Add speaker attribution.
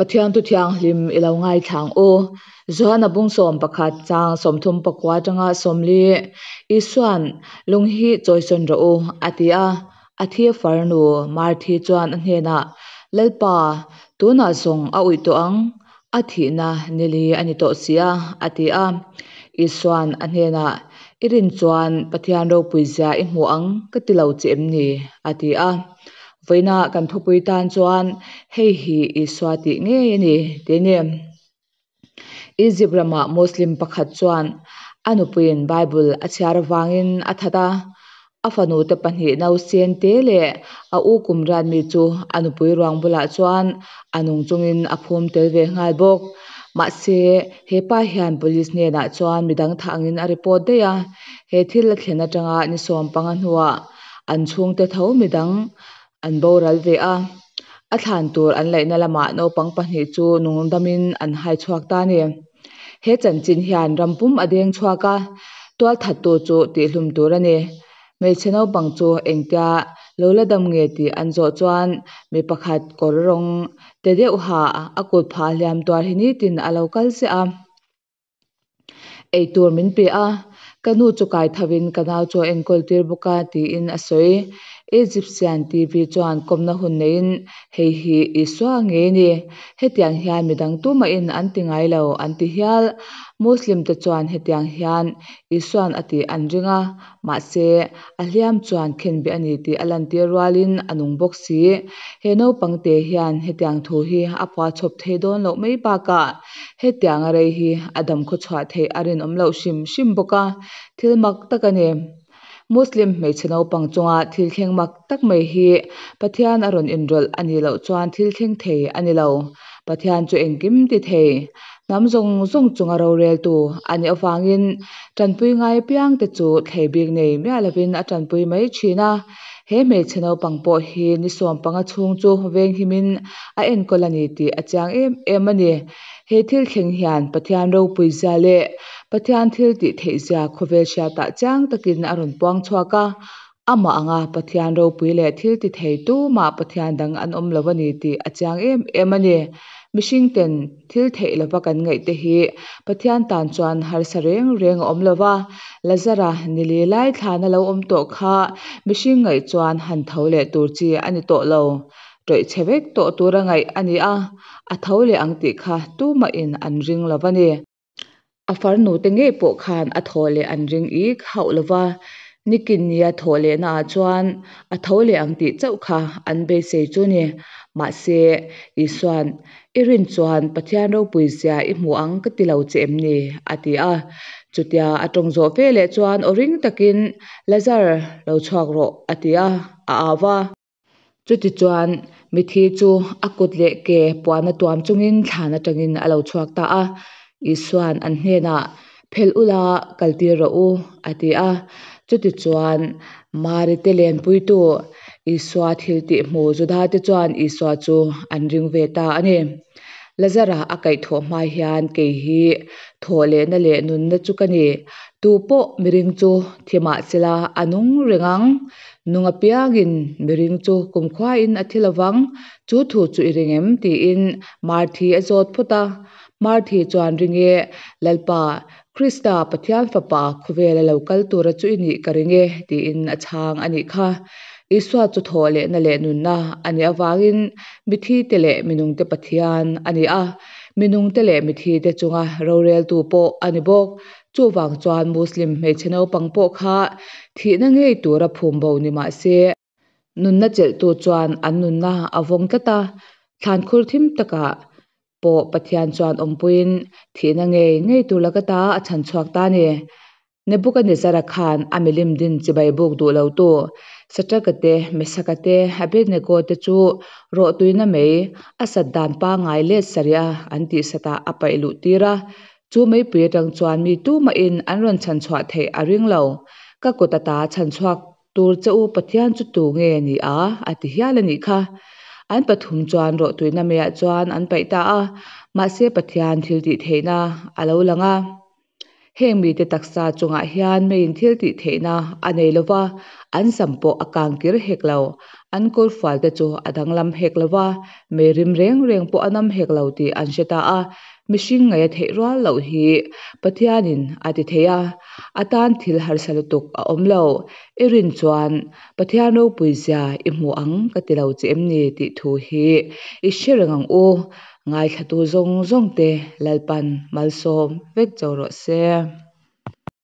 Speaker 1: ปะเทียงตุเทียงลิมอิลาวง่ายทางโอจวนบุงสมประคาจางสมทุมปกวาจังอาสมลีอีสวนลุงฮีจอยสนรโออาทิอาอาทิฟารนูมาร์ทีจวนอันเฮนาเลลปาตัวนาสงอาอุยตัวอังอาทินานิลีอันิโตเสียอาทิอาอีสวนอันเฮนาอิรินจวนปะเทียงโรปุยเสียอิหัวอังกติเลาเจมนีอาทิอา Vena kan thupui tan chuan hei hi i swati nge ni de ne Izibrama Muslim pakhat chuan anupuin Bible achar wangin athata afanu te panhi nau sen te le a u kumran mi chu anupui rang bula chuan anung chungin aphum tel ve ngai bok ma se hepa hian police ne na chuan midang thangin a report de ya he thil thlena tanga ni som panga hua an chung te thau midang an bo ral ve a a thlan tur an leihna lamah naupang pahnih chu lung damin an hai chhuak ta ni he chan chin hian rampum a deng chhuaka tual that tu chu tih hlum tur ani hmeichhe naupang chu engtia lola dam nge ti an zawh chuan mi pakhat kawr rong, te deuh ha a kut pha hliam tuar hi ni tin a lo kal se a ei tur min pe a kanu chu kai thavin kanau chu engkol tir buka tiin in sawi egyptian chuan kawmna hun neiin hei hi hết tiếng ani mi hian midang tuma in anh tiếng ai lâu anh tiếng hial muslim cho anh hết tiếng te chuan hetiang hian Isuan ati an ringa mahse a hliam chuan khenbeh ani tih anh lan tir rualin an ung bawk si he naupang te hian hetiang thu hi chụp pua chhawp thei dawn lo cả baka tiếng a rei hi a dam khaw chhuah thei a lâu sim sim bốc à bawk mặc tất cả nè muslim me chinau pang chunga thil mak tak mai hi pathian aron inrol ani chuan thil the ani pathian chu engkim ti thei nam zawng zawng chunga ro rel tu ani awangin tanpui ngai piang te chu thlebik nei mia lovin a tanpui mai thina he me chheno pangpo hi ni som ở chhung chu veng himin a en kolani ti achang em em hệ ani he thil thleng hian pathian ro puiza le pathian thil ti theizia khovel sha ta chang takin aron puang chhuaka ama anga pathian ro pui le thil ti thei tu ma pathian dang an om lovani ti achang em em ani mihring ten thil theih lova kan ngaih te hi pathian tan chuan har sa reng reng awm lova lazara nili lai thlan lo awm tawh kha mihring ngaih chuan han tho leh tur chi ani tawh lo tawih chhevek tawh tur a ngaih ani a a tho le ang tih kha tuma in an ring lova ni a farnu te nge pawh khan a thaw le an ring i khau lova nikin nia thaw le na chuan a tho le ang tih chauh kha an be sei chu ni mahse iswan irin chuan pathian ro puizia i hmuh ang ka ti lo chem ni a ti a chutia a tawng zawh vel eh chuan a ring takin laser lo chhuak rawh a ti a a av a chuti chuan mithi chu a kut leh ke puan a tuam chungin thlan atangin a lo chhuak ta a iswan an hnenah phelh ula kal tir ro u a ti a chuti chuan mari te len pui tu-- isua thil tih hmuh zawda te chuan isua chu an ring ve ta ani lazarah a kaithawh hmai hian kei hi thaw lehna leh nunna chuk ani tu pawh miring chu thimah chela a nung rengang nunga piangin miring chu kumkhua in a thil avang chu thu chu i rengem tiin marthi a zawt phut a marthi chuan ringe lalpa krista pathian fapa khuvel a lo kal tura chu i nih ka ringe tiin a chhang a nih kha Isua chu thaw leh na leh nun na ani avangin mithi te leh minung te pathian ani a minung te leh mithi te chunga ro rel tu pawh ani bawk chu wang chuan muslim hmeichhe naupang pawh kha thihna ngei tur a phum bo ni mah se nunna chelh tu chuan an nun na a vawng tlata thlan khur thim takah pawh pathian chuan awm puiin thihna ngei ngei tur lakata a chhan chhuak ta ni. nebuka ne sara khan amelim din chibai bok do lo to satakate mesakate abe ne ko te chu ro tuina mei asad dan pa ngai le saria anti sata apailu tira chu mei pe tang chuan mi tu ma in anron chan chwa the aring lo ka ko ta ta chan chwa tur cha u pathian chu tu nge ni a ati hialani kha an pathum chuan ro tuina mei a chuan an pai a ma se pathian thil ti theina alo langa heng mi te taksa chunga hian mein थेना अनेलवा theina anei lowa An kool falda jo adang lam hek lava, me rim reng reng po anam hek lau di an sheta a, me shing nga ya thek rwa lau he, patiyanin a di thea, a taan til har salatuk a om lau, e rin juan, patiyano puy za imu e ang katila e u jemne di tu he, e shere ngang zong zong de, lalpan, malsom, vek jaw se.